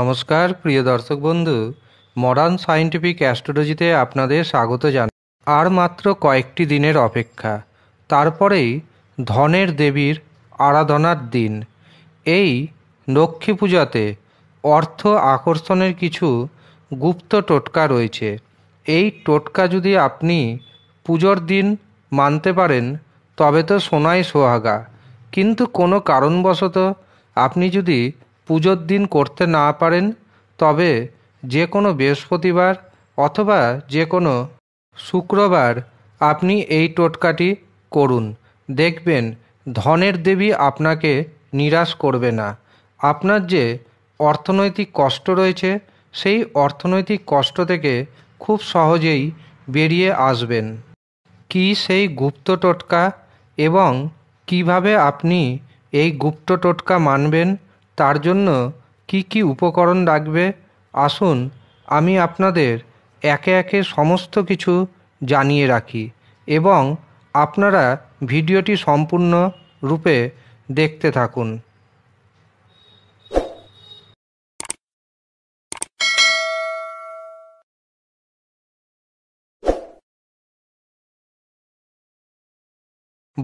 নমস্কার প্রিয় দর্শক বন্ধু মডার্ন সায়েন্টিফিক অ্যাস্ট্রোলজিতে আপনাদের স্বাগত জান আর মাত্র কয়েকটি দিনের অপেক্ষা তারপরেই ধনের দেবীর আরাধনার দিন এই লক্ষ্মী পূজাতে অর্থ আকর্ষণের কিছু গুপ্ত টোটকা রয়েছে এই টোটকা যদি আপনি পুজোর দিন মানতে পারেন তবে তো সোনাই সোহাগা কিন্তু কোনো কারণবশত আপনি যদি পুজোর দিন করতে না পারেন তবে যে কোনো বৃহস্পতিবার অথবা যে কোনো শুক্রবার আপনি এই টোটকাটি করুন দেখবেন ধনের দেবী আপনাকে নিরাশ করবে না আপনার যে অর্থনৈতিক কষ্ট রয়েছে সেই অর্থনৈতিক কষ্ট থেকে খুব সহজেই বেরিয়ে আসবেন কি সেই গুপ্ত টোটকা এবং কিভাবে আপনি এই গুপ্ত টোটকা মানবেন তার জন্য কি কি উপকরণ লাগবে আসুন আমি আপনাদের একে একে সমস্ত কিছু জানিয়ে রাখি এবং আপনারা ভিডিওটি সম্পূর্ণ রূপে দেখতে থাকুন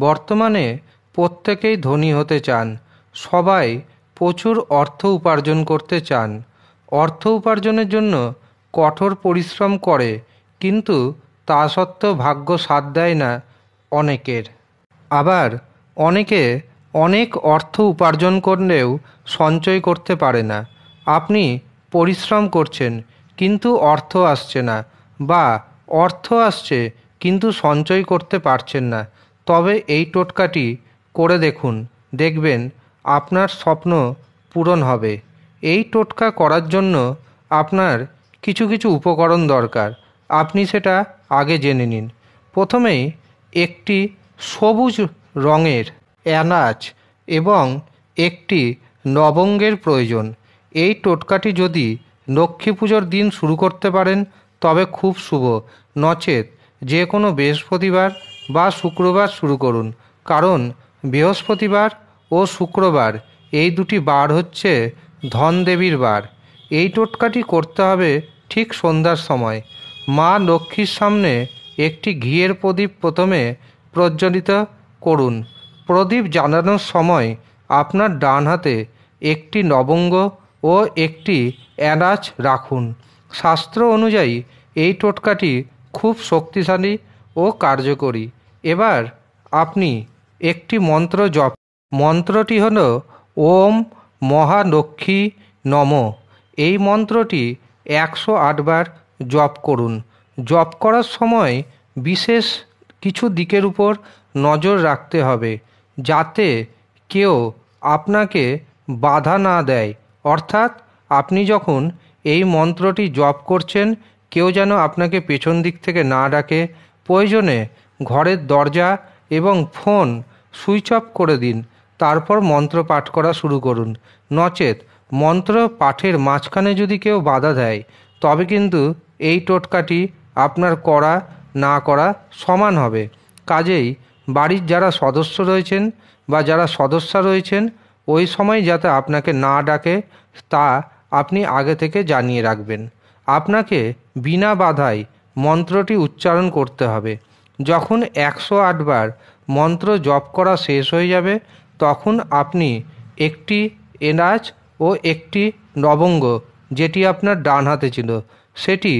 বর্তমানে প্রত্যেকেই ধনী হতে চান সবাই প্রচুর অর্থ উপার্জন করতে চান অর্থ উপার্জনের জন্য কঠোর পরিশ্রম করে কিন্তু তা সত্ত্বেও ভাগ্য সাথ দেয় না অনেকের আবার অনেকে অনেক অর্থ উপার্জন করলেও সঞ্চয় করতে পারে না আপনি পরিশ্রম করছেন কিন্তু অর্থ আসছে না বা অর্থ আসছে কিন্তু সঞ্চয় করতে পারছেন না তবে এই টোটকাটি করে দেখুন দেখবেন আপনার স্বপ্ন পূরণ হবে এই টোটকা করার জন্য আপনার কিছু কিছু উপকরণ দরকার আপনি সেটা আগে জেনে নিন প্রথমেই একটি সবুজ রঙের এনাচ এবং একটি নবঙ্গের প্রয়োজন এই টোটকাটি যদি লক্ষ্মী পুজোর দিন শুরু করতে পারেন তবে খুব শুভ নচেত যে কোনো বৃহস্পতিবার বা শুক্রবার শুরু করুন কারণ বৃহস্পতিবার ও শুক্রবার এই দুটি বার হচ্ছে ধনদেবীর বার এই টোটকাটি করতে হবে ঠিক সন্ধ্যার সময় মা লক্ষ্মীর সামনে একটি ঘিয়ের প্রদীপ প্রথমে প্রজ্বলিত করুন প্রদীপ জানানোর সময় আপনার ডান হাতে একটি নবঙ্গ ও একটি এনাচ রাখুন শাস্ত্র অনুযায়ী এই টোটকাটি খুব শক্তিশালী ও কার্যকরী এবার আপনি একটি মন্ত্র জপ মন্ত্রটি হল ওম মহালক্ষ্মী নম এই মন্ত্রটি একশো আটবার জপ করুন জপ করার সময় বিশেষ কিছু দিকের উপর নজর রাখতে হবে যাতে কেউ আপনাকে বাধা না দেয় অর্থাৎ আপনি যখন এই মন্ত্রটি জপ করছেন কেউ যেন আপনাকে পেছন দিক থেকে না ডাকে প্রয়োজনে ঘরের দরজা এবং ফোন সুইচ অফ করে দিন তারপর মন্ত্র পাঠ করা শুরু করুন নচেত মন্ত্র পাঠের মাঝখানে যদি কেউ বাধা দেয় তবে কিন্তু এই টোটকাটি আপনার করা না করা সমান হবে কাজেই বাড়ির যারা সদস্য রয়েছেন বা যারা সদস্যা রয়েছেন ওই সময় যাতে আপনাকে না ডাকে তা আপনি আগে থেকে জানিয়ে রাখবেন আপনাকে বিনা বাধায় মন্ত্রটি উচ্চারণ করতে হবে যখন একশো আটবার মন্ত্র জপ করা শেষ হয়ে যাবে তখন আপনি একটি এনাচ ও একটি নবঙ্গ যেটি আপনার ডান হাতে ছিল সেটি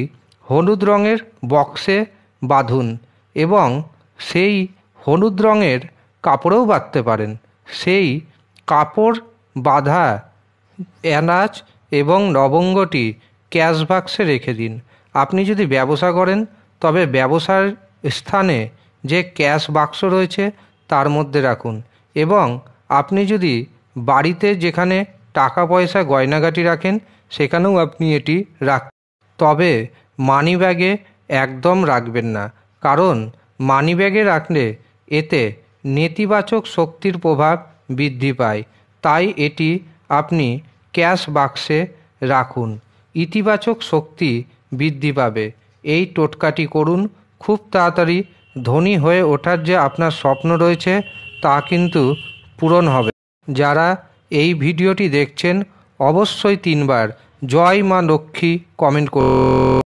হলুদ রঙের বক্সে বাঁধুন এবং সেই হলুদ রঙের কাপড়েও বাঁধতে পারেন সেই কাপড় বাঁধা এনাচ এবং নবঙ্গটি ক্যাশ বাক্সে রেখে দিন আপনি যদি ব্যবসা করেন তবে ব্যবসার স্থানে যে ক্যাশ বাক্স রয়েছে তার মধ্যে রাখুন এবং আপনি যদি বাড়িতে যেখানে টাকা পয়সা গয়নাগাটি রাখেন সেখানেও আপনি এটি রাখ তবে মানি ব্যাগে একদম রাখবেন না কারণ মানি ব্যাগে রাখলে এতে নেতিবাচক শক্তির প্রভাব বৃদ্ধি পায় তাই এটি আপনি ক্যাশ বাক্সে রাখুন ইতিবাচক শক্তি বৃদ্ধি পাবে এই টোটকাটি করুন খুব তাড়াতাড়ি ধনী হয়ে ওঠার যে আপনার স্বপ্ন রয়েছে তা কিন্তু পূরণ হবে যারা এই ভিডিওটি দেখছেন অবশ্যই তিনবার জয় মা লক্ষ্মী কমেন্ট কর